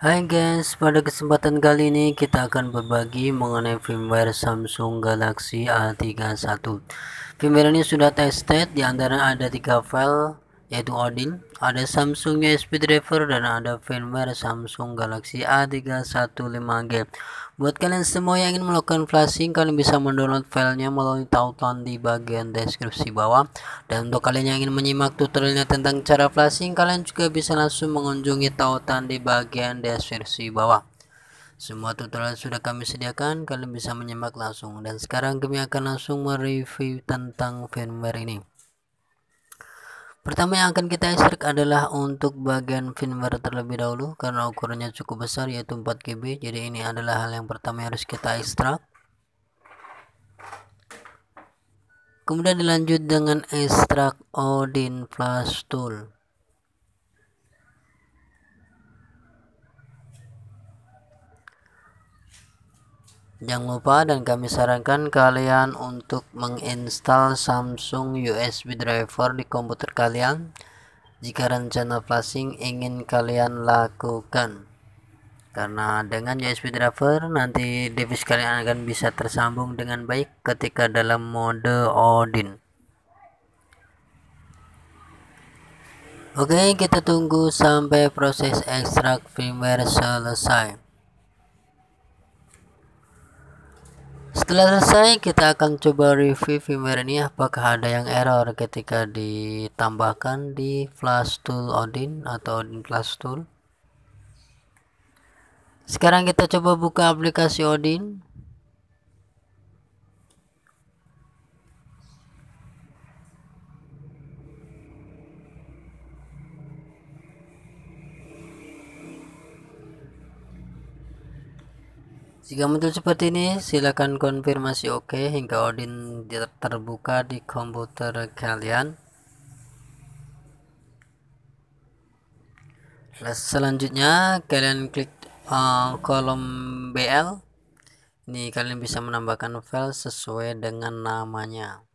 Hai guys, pada kesempatan kali ini kita akan berbagi mengenai firmware Samsung Galaxy A31. Firmware ini sudah tested, di antara ada tiga file yaitu Odin, ada Samsung USB driver dan ada firmware Samsung Galaxy A315G. Buat kalian semua yang ingin melakukan flashing, kalian bisa mendownload filenya melalui tautan di bagian deskripsi bawah. Dan untuk kalian yang ingin menyimak tutorialnya tentang cara flashing, kalian juga bisa langsung mengunjungi tautan di bagian deskripsi bawah. Semua tutorial sudah kami sediakan, kalian bisa menyimak langsung. Dan sekarang kami akan langsung mereview tentang firmware ini. Pertama yang akan kita ekstrak adalah untuk bagian firmware terlebih dahulu karena ukurannya cukup besar yaitu 4 GB. Jadi ini adalah hal yang pertama yang harus kita ekstrak. Kemudian dilanjut dengan ekstrak Odin Flash Tool. Jangan lupa dan kami sarankan kalian untuk menginstal Samsung USB driver di komputer kalian jika rencana flashing ingin kalian lakukan. Karena dengan USB driver nanti device kalian akan bisa tersambung dengan baik ketika dalam mode Odin. Oke, kita tunggu sampai proses ekstrak firmware selesai. Setelah selesai, kita akan coba review firmware ini apakah ada yang error ketika ditambahkan di flash tool Odin atau Odin flash tool. Sekarang kita coba buka aplikasi Odin. Jika muncul seperti ini, silakan konfirmasi OK hingga Odin terbuka di komputer kalian. Selanjutnya, kalian klik uh, kolom BL. Ini kalian bisa menambahkan file sesuai dengan namanya.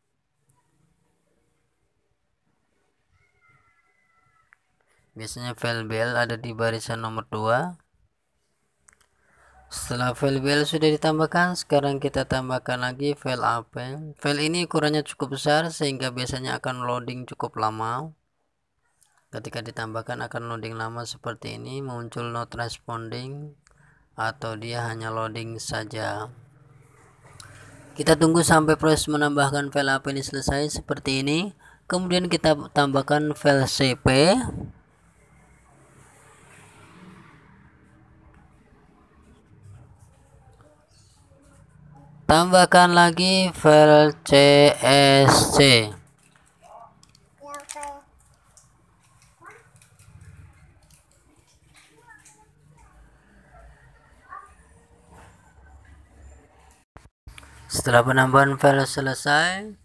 Biasanya file BL ada di barisan nomor 2. Setelah file BL sudah ditambahkan, sekarang kita tambahkan lagi file append. File ini ukurannya cukup besar sehingga biasanya akan loading cukup lama. Ketika ditambahkan akan loading lama seperti ini, muncul not responding atau dia hanya loading saja. Kita tunggu sampai proses menambahkan file apa ini selesai seperti ini. Kemudian kita tambahkan file CP tambahkan lagi file csc setelah penambahan file selesai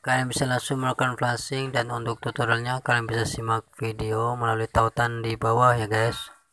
kalian bisa langsung melakukan flashing dan untuk tutorialnya kalian bisa simak video melalui tautan di bawah ya guys